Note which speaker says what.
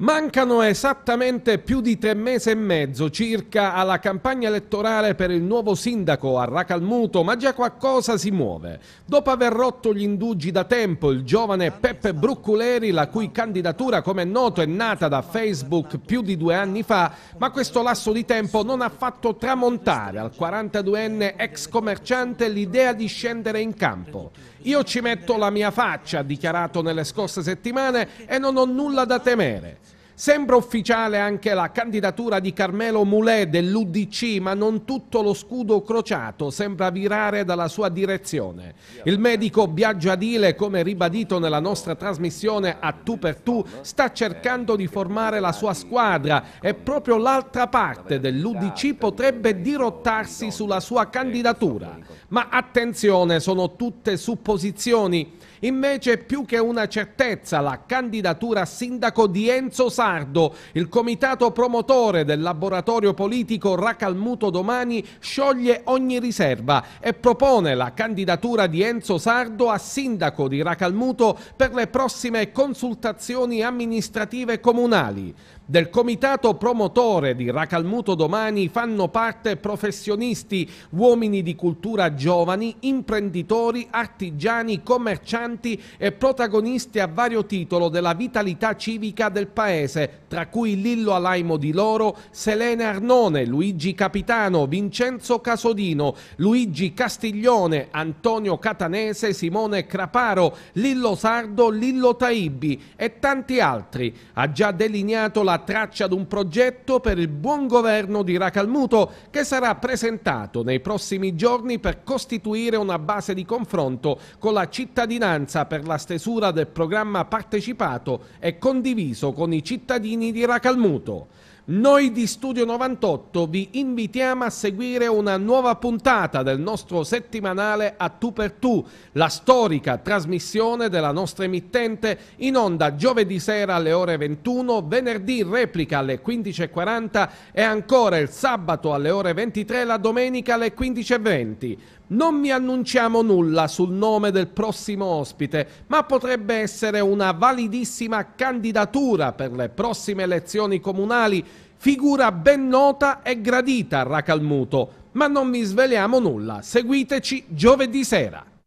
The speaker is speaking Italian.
Speaker 1: Mancano esattamente più di tre mesi e mezzo circa alla campagna elettorale per il nuovo sindaco a Racalmuto, ma già qualcosa si muove. Dopo aver rotto gli indugi da tempo, il giovane Peppe Brucculeri, la cui candidatura, come è noto, è nata da Facebook più di due anni fa, ma questo lasso di tempo non ha fatto tramontare al 42enne ex commerciante l'idea di scendere in campo. Io ci metto la mia faccia, ha dichiarato nelle scorse settimane, e non ho nulla da temere. Sembra ufficiale anche la candidatura di Carmelo Mulè dell'UDC, ma non tutto lo scudo crociato sembra virare dalla sua direzione. Il medico Biagio Adile, come ribadito nella nostra trasmissione a tu per tu, sta cercando di formare la sua squadra e proprio l'altra parte dell'UDC potrebbe dirottarsi sulla sua candidatura. Ma attenzione, sono tutte supposizioni. Invece più che una certezza la candidatura a sindaco di Enzo Sala Lombardo. Il comitato promotore del laboratorio politico Racalmuto Domani scioglie ogni riserva e propone la candidatura di Enzo Sardo a sindaco di Racalmuto per le prossime consultazioni amministrative comunali. Del comitato promotore di Racalmuto Domani fanno parte professionisti, uomini di cultura giovani, imprenditori, artigiani, commercianti e protagonisti a vario titolo della vitalità civica del paese Cremonese, tra cui Lillo Alaimo di Loro, Selene Arnone, Luigi Capitano, Vincenzo Casodino, Luigi Castiglione, Antonio Catanese, Simone Craparo, Lillo Sardo, Lillo Taibbi e tanti altri. Ha già delineato la traccia di un progetto per il buon governo di Racalmuto che sarà presentato nei prossimi giorni per costituire una base di confronto con la cittadinanza per la stesura del programma partecipato e condiviso con i cittadini cittadini di Racalmuto. Noi di Studio 98 vi invitiamo a seguire una nuova puntata del nostro settimanale A Tu per Tu, la storica trasmissione della nostra emittente in onda giovedì sera alle ore 21, venerdì replica alle 15.40 e ancora il sabato alle ore 23 la domenica alle 15.20. Non mi annunciamo nulla sul nome del prossimo ospite, ma potrebbe essere una validissima candidatura per le prossime elezioni comunali Figura ben nota e gradita a Racalmuto, ma non vi sveliamo nulla. Seguiteci giovedì sera.